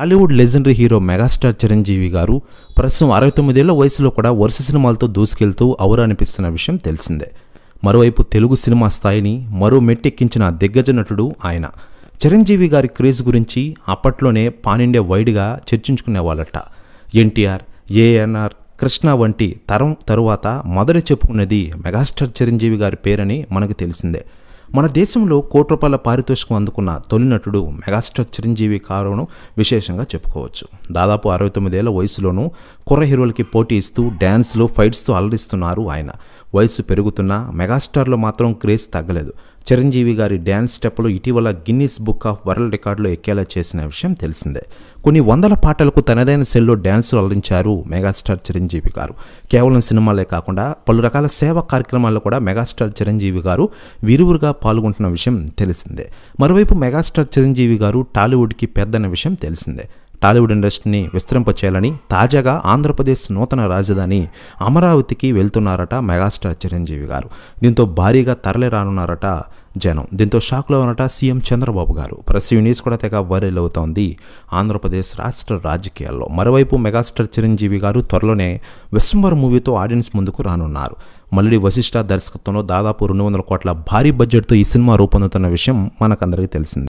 Tollywood legendary hero megastar Chiranjeevi garu ప్రస్తుతం అరవై తొమ్మిదేళ్ల వయసులో కూడా వరుస సినిమాలతో దూసుకెళ్తూ ఔరా అనిపిస్తున్న విషయం తెలిసిందే మరోవైపు తెలుగు సినిమా స్థాయిని మరో మెట్టెక్కించిన దిగ్గజ నటుడు ఆయన చిరంజీవి గారి క్రేజ్ గురించి అప్పట్లోనే పానిండే వైడ్గా చర్చించుకునేవాళ్ళట ఎన్టీఆర్ ఏఎన్ఆర్ కృష్ణ వంటి తరం తరువాత మొదట చెప్పుకున్నది మెగాస్టార్ చిరంజీవి గారి పేరని మనకు తెలిసిందే మన దేశంలో కోటి రూపాయల పారితోషికం అందుకున్న తొలి నటుడు మెగాస్టార్ చిరంజీవి కారును విశేషంగా చెప్పుకోవచ్చు దాదాపు అరవై తొమ్మిదేళ్ల వయసులోనూ కుర్ర హీరోలకి పోటీ ఇస్తూ డ్యాన్స్లు ఫైట్స్తో అలరిస్తున్నారు ఆయన వయసు పెరుగుతున్నా మెగాస్టార్లో మాత్రం క్రేజ్ తగ్గలేదు చిరంజీవి గారి డ్యాన్స్ స్టెప్లు ఇటీవల గిన్నీస్ బుక్ ఆఫ్ వరల్డ్ రికార్డులో ఎక్కేలా చేసిన విషయం తెలిసిందే కొన్ని వందల పాటలకు తనదైన సెల్లో డ్యాన్సులు అలరించారు మెగాస్టార్ చిరంజీవి గారు కేవలం సినిమాలే కాకుండా పలు రకాల సేవా కార్యక్రమాల్లో కూడా మెగాస్టార్ చిరంజీవి గారు విరువురుగా పాల్గొంటున్న విషయం తెలిసిందే మరోవైపు మెగాస్టార్ చిరంజీవి గారు టాలీవుడ్కి పెద్దన్న విషయం తెలిసిందే టాలీవుడ్ ఇండస్ట్రీని విస్తరింపచేయాలని తాజాగా ఆంధ్రప్రదేశ్ నూతన రాజధాని అమరావతికి వెళ్తున్నారట మెగాస్టార్ చిరంజీవి గారు దీంతో భారీగా తరలిరానున్నారట జనం దీంతో షాక్లో ఉన్నట సీఎం చంద్రబాబు గారు ప్రెస్ యూనిస్ కూడా తెగ వైరల్ అవుతోంది ఆంధ్రప్రదేశ్ రాష్ట్ర రాజకీయాల్లో మరోవైపు మెగాస్టార్ చిరంజీవి గారు త్వరలోనే విశ్వంబర్ మూవీతో ఆడియన్స్ ముందుకు రానున్నారు మళ్ళీ వశిష్ట దర్శకత్వంలో దాదాపు రెండు వందల కోట్ల భారీ బడ్జెట్తో ఈ సినిమా రూపొందుతున్న విషయం మనకందరికీ తెలిసింది